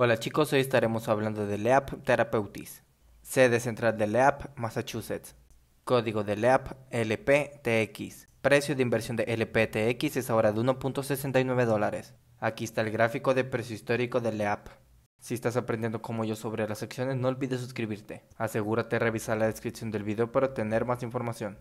Hola chicos, hoy estaremos hablando de LEAP Therapeutics, sede central de LEAP, Massachusetts, código de LEAP LPTX. Precio de inversión de LPTX es ahora de 1.69 dólares. Aquí está el gráfico de precio histórico de LEAP. Si estás aprendiendo como yo sobre las acciones, no olvides suscribirte. Asegúrate de revisar la descripción del video para obtener más información.